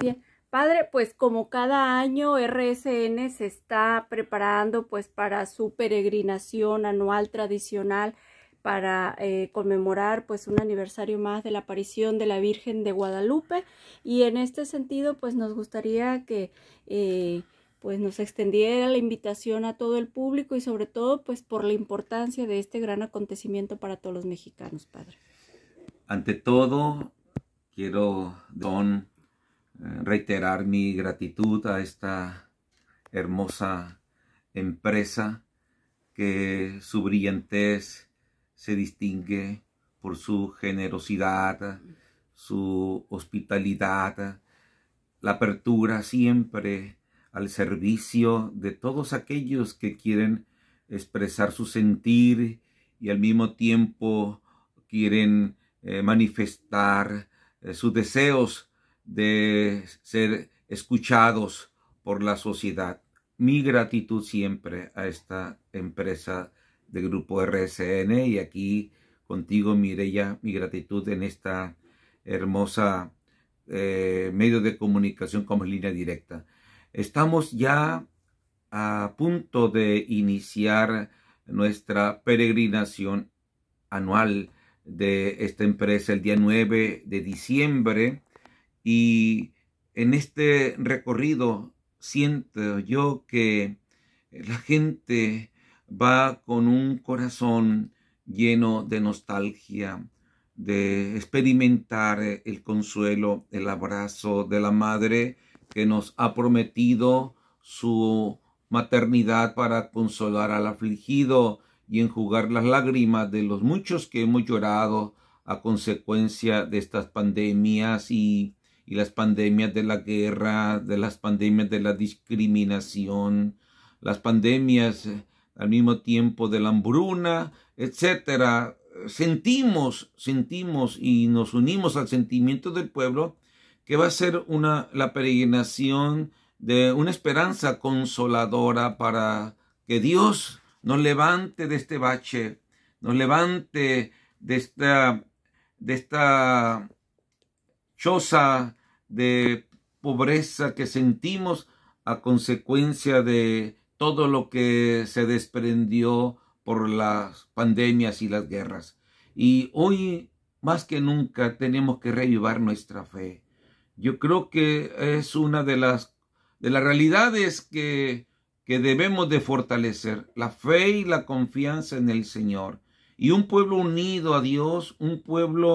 Bien. Padre, pues como cada año RSN se está preparando pues para su peregrinación anual tradicional para eh, conmemorar pues un aniversario más de la aparición de la Virgen de Guadalupe y en este sentido pues nos gustaría que eh, pues nos extendiera la invitación a todo el público y sobre todo pues por la importancia de este gran acontecimiento para todos los mexicanos, Padre. Ante todo, quiero don reiterar mi gratitud a esta hermosa empresa que su brillantez se distingue por su generosidad, su hospitalidad, la apertura siempre al servicio de todos aquellos que quieren expresar su sentir y al mismo tiempo quieren eh, manifestar eh, sus deseos de ser escuchados por la sociedad. Mi gratitud siempre a esta empresa de Grupo RSN y aquí contigo, Mireya, mi gratitud en esta hermosa eh, medio de comunicación como línea directa. Estamos ya a punto de iniciar nuestra peregrinación anual de esta empresa el día 9 de diciembre y en este recorrido siento yo que la gente va con un corazón lleno de nostalgia, de experimentar el consuelo, el abrazo de la madre que nos ha prometido su maternidad para consolar al afligido y enjugar las lágrimas de los muchos que hemos llorado a consecuencia de estas pandemias y y las pandemias de la guerra, de las pandemias de la discriminación, las pandemias eh, al mismo tiempo de la hambruna, etcétera. Sentimos, sentimos y nos unimos al sentimiento del pueblo que va a ser una, la peregrinación de una esperanza consoladora para que Dios nos levante de este bache, nos levante de esta, de esta de pobreza que sentimos a consecuencia de todo lo que se desprendió por las pandemias y las guerras. Y hoy más que nunca tenemos que revivar nuestra fe. Yo creo que es una de las, de las realidades que, que debemos de fortalecer, la fe y la confianza en el Señor. Y un pueblo unido a Dios, un pueblo